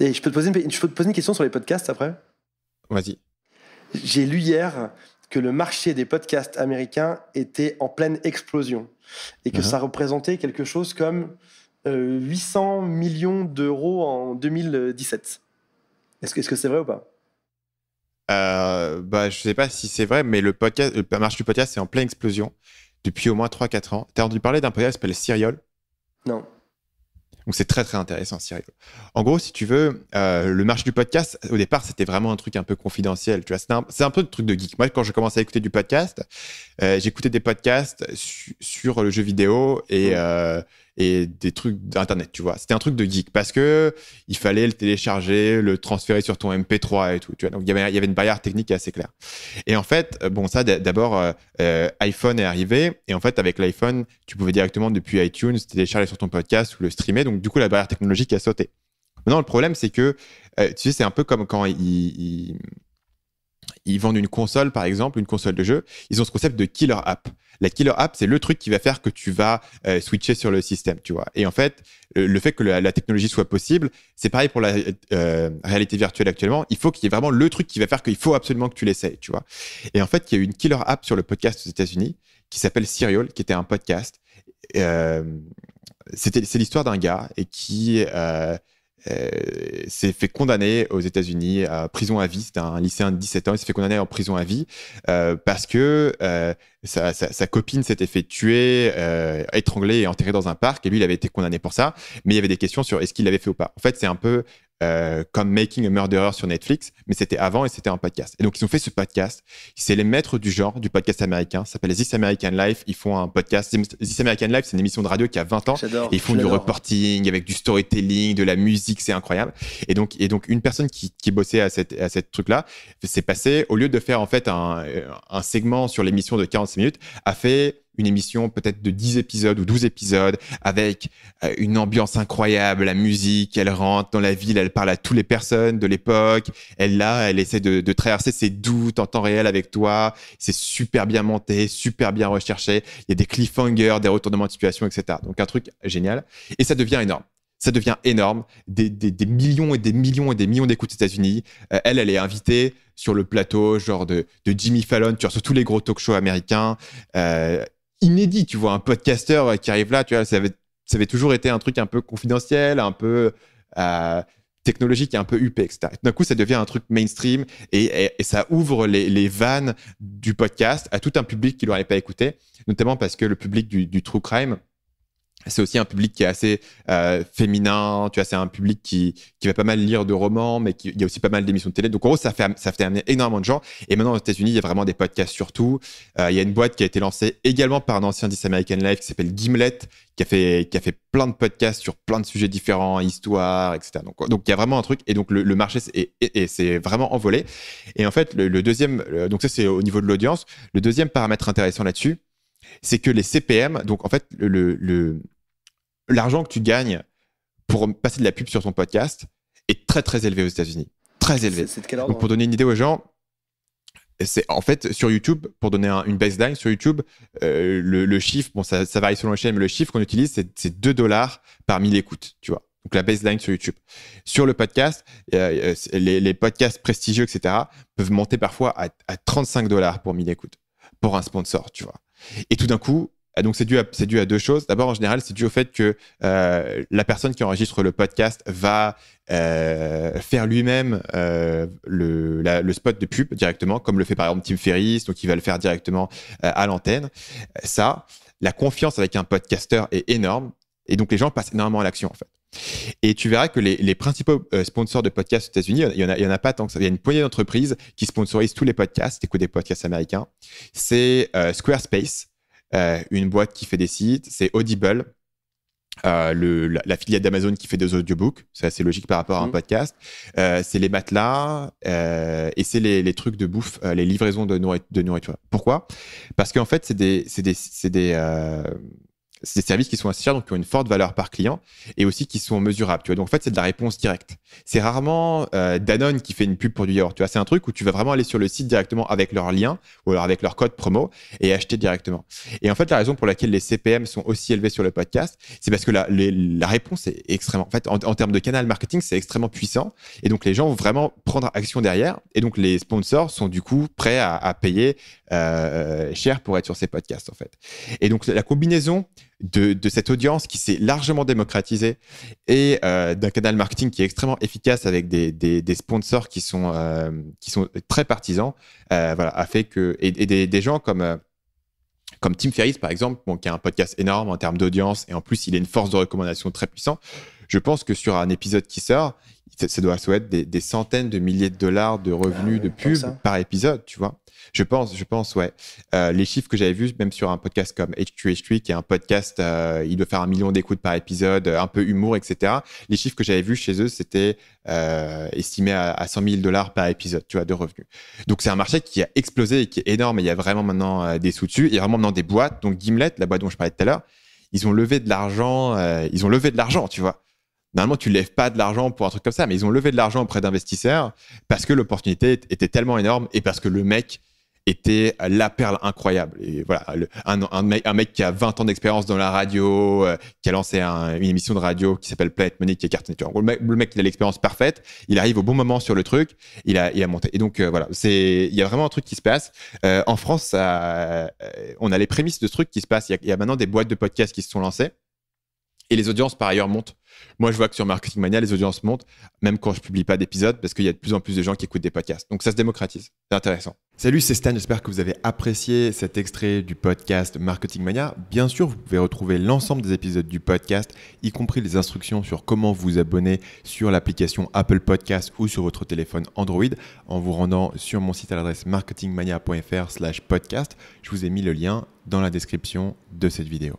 je peux te poser une, poser une question sur les podcasts après Vas-y. J'ai lu hier que le marché des podcasts américains était en pleine explosion et que uh-huh. ça représentait quelque chose comme 800 euh, millions d'euros en 2017. Est-ce que c'est vrai ou pas euh, bah, Je ne sais pas si c'est vrai, mais le, le marché du podcast est en pleine explosion depuis au moins 3-4 ans. Tu as entendu parler d'un podcast qui s'appelle Serial Non. Donc c'est très très intéressant, Cyril. En gros, si tu veux, euh, le marché du podcast, au départ, c'était vraiment un truc un peu confidentiel. Tu vois, c'est un, peu le truc de geek. Moi, quand je commençais à écouter du podcast, euh, j'écoutais des podcasts sur le jeu vidéo et, euh, et des trucs d'internet, tu vois. C'était un truc de geek parce que il fallait le télécharger, le transférer sur ton MP3 et tout. Tu vois. Donc il y avait, une barrière technique assez claire. Et en fait, euh, bon ça d'abord euh, euh, iPhone est arrivé et en fait avec l'iPhone, tu pouvais directement depuis iTunes télécharger sur ton podcast ou le streamer. Donc du coup la barrière technologique a sauté. Maintenant le problème c'est que tu sais c'est un peu comme quand il ils vendent une console, par exemple, une console de jeu, ils ont ce concept de killer app. La killer app, c'est le truc qui va faire que tu vas euh, switcher sur le système, tu vois. Et en fait, euh, le fait que la, technologie soit possible, c'est pareil pour la euh, réalité virtuelle actuellement. Il faut qu'il y ait vraiment le truc qui va faire qu'il faut absolument que tu l'essayes, tu vois. Et en fait, il y a eu une killer app sur le podcast aux États-Unis qui s'appelle Serial, qui était un podcast. c'était, c'est l'histoire d'un gars et qui euh, s'est fait condamner aux États-Unis à prison à vie. C'était un lycéen de 17 ans. Il s'est fait condamner en prison à vie euh, parce que euh, sa, sa, sa, copine s'était fait tuer, étrangler et enterrée dans un parc. Et lui, il avait été condamné pour ça. Mais il y avait des questions sur est-ce qu'il l'avait fait ou pas. En fait, c'est un peu euh, comme Making a Murderer sur Netflix, mais c'était avant et c'était un podcast. Et donc ils ont fait ce podcast. C'est les maîtres du genre du podcast américain. Ça s'appelle This American Life. Ils font un podcast. This American Life, c'est une émission de radio qui a 20 ans. ils font du reporting avec du storytelling, de la musique, c'est incroyable. Et donc et donc une personne qui, qui bossait à cette à truc là, s'est passée au lieu de faire en fait un, un segment sur l'émission de 45 minutes, a fait une émission peut-être de 10 épisodes ou 12 épisodes avec euh, une ambiance incroyable, la musique, elle rentre dans la ville, elle parle à toutes les personnes de l'époque, elle là, elle essaie de, traverser ses doutes en temps réel avec toi, c'est super bien monté, super bien recherché, il y a des cliffhangers, des retournements de situation, etc. Donc un truc génial et ça devient énorme ça devient énorme. Des, des, millions et des millions et des millions d'écoutes aux États-Unis. Euh, elle, elle est invitée sur le plateau, genre de, de Jimmy Fallon, sur, sur tous les gros talk shows américains. Euh, inédit, tu vois, un podcasteur euh, qui arrive là, tu vois, ça avait, toujours été un truc un peu confidentiel, un peu euh, technologique un peu huppé, etc. D'un coup, ça devient un truc mainstream et, ça ouvre les, vannes du podcast à tout un public qui ne l'aurait pas écouté, notamment parce que le public du, du true crime, c'est aussi un public qui est assez euh, féminin, tu vois, c'est un public qui, va pas mal lire de romans, mais il y a aussi pas mal d'émissions de télé. Donc en gros, ça fait, ça fait amener énormément de gens. Et maintenant, aux États-Unis, il y a vraiment des podcasts surtout. Euh, il y a une boîte qui a été lancée également par un ancien d'Is American Life qui s'appelle Gimlet, qui a, fait, qui a fait plein de podcasts sur plein de sujets différents, histoire, etc. Euh, donc, il y a vraiment un truc. Et donc le, marché s'est vraiment envolé. Et en fait, le deuxième, donc ça c'est au niveau de l'audience, le deuxième paramètre intéressant là-dessus, c'est que les CPM, donc en fait, le, l'argent que tu gagnes pour passer de la pub sur ton podcast est très très élevé aux États-Unis. Très élevé. donc, pour donner une idée aux gens, c'est en fait sur YouTube, pour donner une baseline sur YouTube, euh, le, chiffre, bon, ça, varie selon la chaîne mais le chiffre qu'on utilise, c'est 2 dollars par 1000 écoutes, tu vois. Donc la baseline sur YouTube. Sur le podcast, euh, euh, les, podcasts prestigieux, etc., peuvent monter parfois à, à 35 dollars pour 1000 écoutes, pour un sponsor, tu vois. Et tout d'un coup, ah, donc c'est dû, à, deux choses. D'abord, en général, c'est dû au fait que euh, la personne qui enregistre le podcast va euh, faire lui-même euh, le, le, spot de pub directement, comme le fait par exemple Tim Ferriss, donc il va le faire directement à l'antenne. Ça, la confiance avec un podcasteur est énorme, et donc les gens passent énormément à l'action en fait. Et tu verras que les, principaux euh, sponsors de podcasts aux États-Unis, il n'y en, a pas tant que ça. Il y a une poignée d'entreprises qui sponsorisent tous les podcasts, écoute des podcasts américains. C'est euh, Squarespace, euh, une boîte qui fait des sites. C'est Audible, la, filiale d'Amazon qui fait des audiobooks. C'est assez logique par rapport à un mmh. podcast. c'est les matelas et c'est les, trucs de bouffe, les livraisons de, nourriture. De Pourquoi Parce qu'en fait, c'est des c'est des services qui sont assez chers, donc qui ont une forte valeur par client et aussi qui sont mesurables. Tu vois. Donc en fait, c'est de la réponse directe. C'est rarement euh, Danone qui fait une pub pour du yaourt. Tu vois, c'est un truc où tu vas vraiment aller sur le site directement avec leur lien ou avec leur code promo et acheter directement. Et en fait, la raison pour laquelle les CPM sont aussi élevés sur le podcast, c'est parce que la, réponse est extrêmement. En fait, en, termes de canal marketing, c'est extrêmement puissant et donc les gens vont vraiment prendre action derrière. Et donc les sponsors sont du coup prêts à, payer euh, cher pour être sur ces podcasts en fait. Et donc la combinaison de, cette audience qui s'est largement démocratisée et euh, d'un canal marketing qui est extrêmement efficace avec des, sponsors qui sont, euh, qui sont très partisans, euh, voilà, a fait que. Et, des, gens comme comme Tim Ferriss, par exemple, qui a un podcast énorme en termes d'audience, et en plus, il a une force de recommandation très puissante, je pense que sur un épisode qui sort, ça doit souhaiter être des, centaines de milliers de dollars de revenus ah, de pub par épisode, tu vois. Je pense, je pense, ouais. Euh, les chiffres que j'avais vus, même sur un podcast comme h 2 3 qui est un podcast, euh, il doit faire un million d'écoutes par épisode, euh, un peu humour, etc. Les chiffres que j'avais vus chez eux, c'était estimé à, 100 000 dollars par épisode, tu vois, de revenus. Donc c'est un marché qui a explosé et qui est énorme. Et il y a vraiment maintenant des sous dessus. Il y a vraiment maintenant des boîtes. Donc Gimlet, la boîte dont je parlais tout à l'heure, ils ont levé de l'argent. ils ont levé de l'argent, tu vois. Normalement, tu ne lèves pas de l'argent pour un truc comme ça, mais ils ont levé de l'argent auprès d'investisseurs parce que l'opportunité était tellement énorme et parce que le mec était la perle incroyable. Et voilà, un, mec, qui a 20 ans d'expérience dans la radio, euh, qui a lancé une émission de radio qui s'appelle Planet Money, qui est cartonné. Le le mec, il a l'expérience parfaite, il arrive au bon moment sur le truc, il a, monté. Et donc, euh, voilà, il y a vraiment un truc qui se passe. Euh, en France, on a les prémices de ce truc qui se passe. Il y, y a maintenant des boîtes de podcasts qui se sont lancées. Et les audiences, par ailleurs, montent. Moi, je vois que sur Marketing Mania, les audiences montent, même quand je publie pas d'épisodes, parce qu'il y a de plus en plus de gens qui écoutent des podcasts. Donc ça se démocratise. C'est intéressant. Salut, c'est Stan. J'espère que vous avez apprécié cet extrait du podcast Marketing Mania. Bien sûr, vous pouvez retrouver l'ensemble des épisodes du podcast, y compris les instructions sur comment vous abonner sur l'application Apple Podcast ou sur votre téléphone Android en vous rendant sur mon site à l'adresse marketingmania.fr/podcast. slash Je vous ai mis le lien dans la description de cette vidéo.